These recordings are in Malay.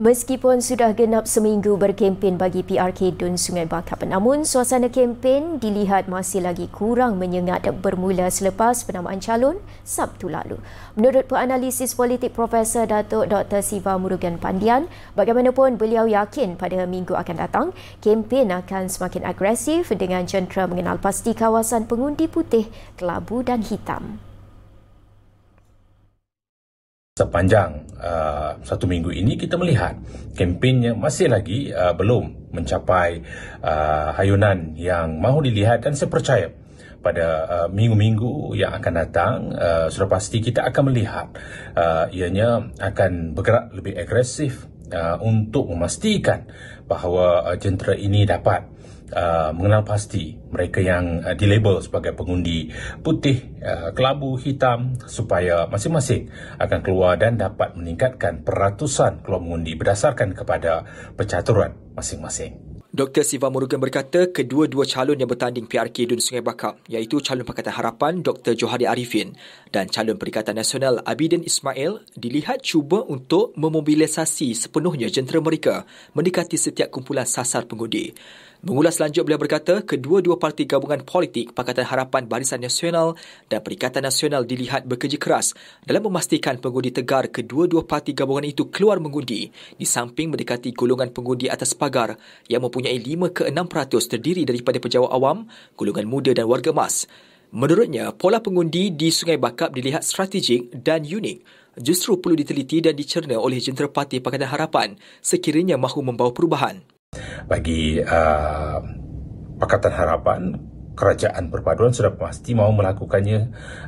Meskipun sudah genap seminggu berkempen bagi PRK Dun Sungai Bakap, namun suasana kempen dilihat masih lagi kurang menyengat bermula selepas penamaan calon Sabtu lalu. Menurut penganalisis politik Profesor Datuk Dr. Siva Murugan Pandian, bagaimanapun beliau yakin pada minggu akan datang, kempen akan semakin agresif dengan jentera mengenal pasti kawasan pengundi putih, kelabu dan hitam. Sepanjang uh, satu minggu ini kita melihat kempennya masih lagi uh, belum mencapai uh, hayunan yang mahu dilihat dan saya percaya pada uh, minggu-minggu yang akan datang uh, sudah pasti kita akan melihat uh, ianya akan bergerak lebih agresif uh, untuk memastikan bahawa uh, jentera ini dapat uh, mengenal pasti mereka yang uh, dilabel sebagai pengundi putih, uh, kelabu, hitam supaya masing-masing akan keluar dan dapat meningkatkan peratusan keluar mengundi berdasarkan kepada percaturan masing-masing. Dr. Siva Murugan berkata kedua-dua calon yang bertanding PRK Dun Sungai Bakap iaitu calon Pakatan Harapan Dr. Johari Arifin dan calon Perikatan Nasional Abidin Ismail dilihat cuba untuk memobilisasi sepenuhnya jentera mereka mendekati setiap kumpulan sasar pengundi. Mengulas lanjut beliau berkata, kedua-dua parti gabungan politik Pakatan Harapan Barisan Nasional dan Perikatan Nasional dilihat bekerja keras dalam memastikan pengundi tegar kedua-dua parti gabungan itu keluar mengundi di samping mendekati golongan pengundi atas pagar yang mempunyai 5 ke 6% terdiri daripada pejabat awam, golongan muda dan warga emas. Menurutnya, pola pengundi di Sungai Bakap dilihat strategik dan unik justru perlu diteliti dan dicerna oleh jentera parti Pakatan Harapan sekiranya mahu membawa perubahan bagi uh, Pakatan Harapan kerajaan perpaduan sudah pasti mahu melakukannya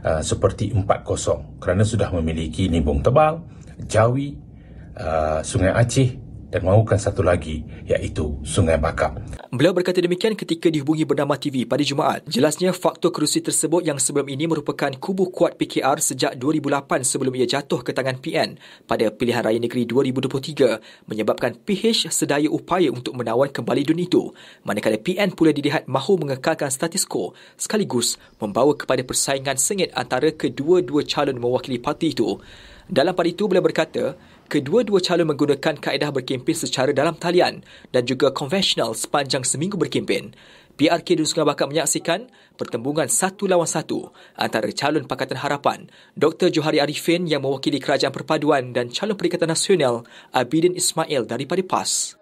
uh, seperti 40 kerana sudah memiliki Nibung Tebal, Jawi, uh, Sungai Aceh dan mahukan satu lagi iaitu Sungai Bakap. Beliau berkata demikian ketika dihubungi bernama TV pada Jumaat. Jelasnya faktor kerusi tersebut yang sebelum ini merupakan kubu kuat PKR sejak 2008 sebelum ia jatuh ke tangan PN pada pilihan raya negeri 2023 menyebabkan PH sedaya upaya untuk menawan kembali dunia itu. Manakala PN pula dilihat mahu mengekalkan status quo sekaligus membawa kepada persaingan sengit antara kedua-dua calon mewakili parti itu. Dalam pada itu, beliau berkata, Kedua-dua calon menggunakan kaedah berkempen secara dalam talian dan juga konvensional sepanjang seminggu berkempen. PRK Dun Sungai Bakat menyaksikan pertembungan satu lawan satu antara calon Pakatan Harapan, Dr. Johari Arifin yang mewakili Kerajaan Perpaduan dan calon Perikatan Nasional Abidin Ismail daripada PAS.